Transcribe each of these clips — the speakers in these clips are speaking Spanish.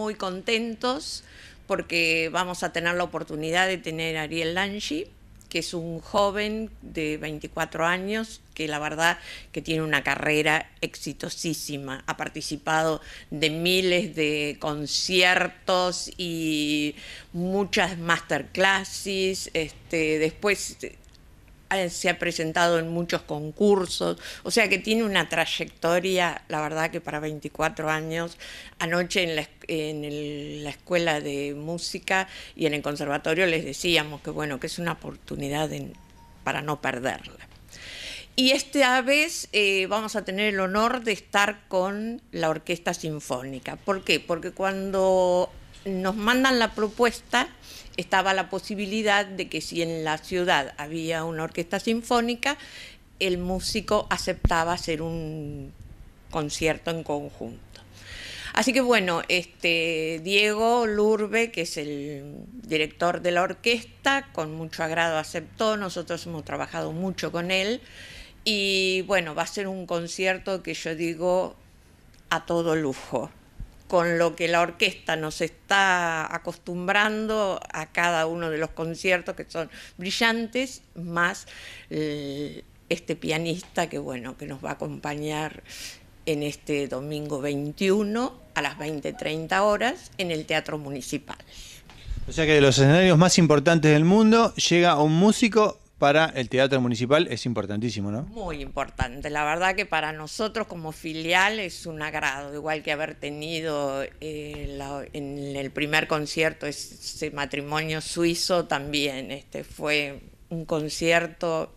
muy contentos porque vamos a tener la oportunidad de tener a Ariel Lanchi, que es un joven de 24 años que la verdad que tiene una carrera exitosísima. Ha participado de miles de conciertos y muchas masterclasses. Este, después eh, se ha presentado en muchos concursos, o sea que tiene una trayectoria, la verdad que para 24 años, anoche en la, escuela de música y en el conservatorio les decíamos que bueno, que es una oportunidad para no perderla. Y esta vez eh, vamos a tener el honor de estar con la Orquesta Sinfónica. ¿Por qué? Porque cuando nos mandan la propuesta, estaba la posibilidad de que si en la ciudad había una orquesta sinfónica, el músico aceptaba hacer un concierto en conjunto. Así que bueno, este Diego Lurbe, que es el director de la orquesta, con mucho agrado aceptó, nosotros hemos trabajado mucho con él y bueno, va a ser un concierto que yo digo a todo lujo con lo que la orquesta nos está acostumbrando a cada uno de los conciertos que son brillantes, más eh, este pianista que bueno, que nos va a acompañar en este domingo 21 a las 20:30 horas en el Teatro Municipal. O sea que de los escenarios más importantes del mundo llega un músico para el Teatro Municipal es importantísimo, ¿no? Muy importante. La verdad que para nosotros como filial es un agrado, igual que haber tenido eh, en el primer concierto ese matrimonio suizo también. Este fue un concierto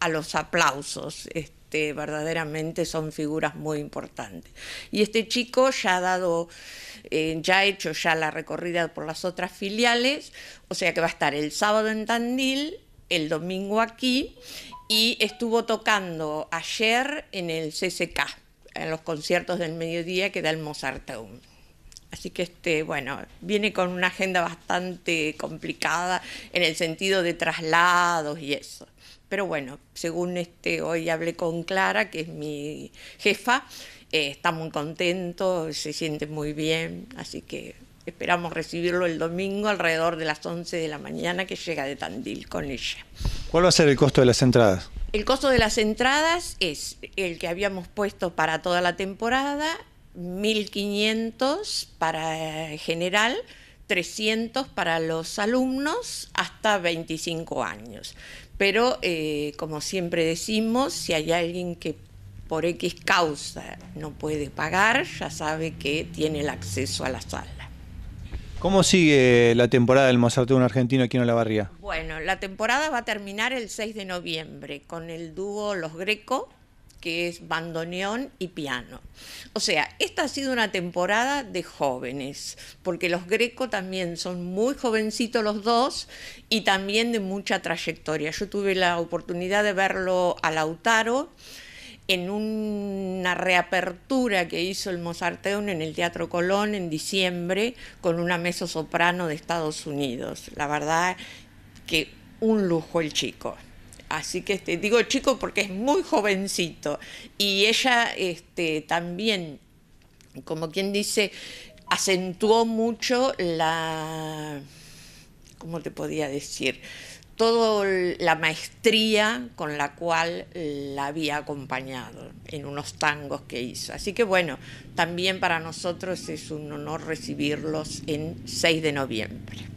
a los aplausos. Este, verdaderamente son figuras muy importantes. Y este chico ya ha dado, eh, ya ha hecho ya la recorrida por las otras filiales, o sea que va a estar el sábado en Tandil, el domingo aquí y estuvo tocando ayer en el CCK, en los conciertos del mediodía que da el Mozarteum. Así que este, bueno, viene con una agenda bastante complicada en el sentido de traslados y eso. Pero bueno, según este, hoy hablé con Clara, que es mi jefa, eh, está muy contento, se siente muy bien, así que Esperamos recibirlo el domingo alrededor de las 11 de la mañana que llega de Tandil con ella. ¿Cuál va a ser el costo de las entradas? El costo de las entradas es el que habíamos puesto para toda la temporada, 1.500 para general, 300 para los alumnos hasta 25 años. Pero eh, como siempre decimos, si hay alguien que por X causa no puede pagar, ya sabe que tiene el acceso a la sala. ¿Cómo sigue la temporada del un argentino aquí en la barría? Bueno, la temporada va a terminar el 6 de noviembre con el dúo Los Greco, que es bandoneón y piano. O sea, esta ha sido una temporada de jóvenes, porque los Greco también son muy jovencitos los dos y también de mucha trayectoria. Yo tuve la oportunidad de verlo a Lautaro en un reapertura que hizo el Mozarteum en el Teatro Colón en diciembre con una mezzo-soprano de Estados Unidos. La verdad que un lujo el chico. Así que este, digo chico porque es muy jovencito y ella este, también, como quien dice, acentuó mucho la, ¿cómo te podía decir? toda la maestría con la cual la había acompañado en unos tangos que hizo. Así que bueno, también para nosotros es un honor recibirlos en 6 de noviembre.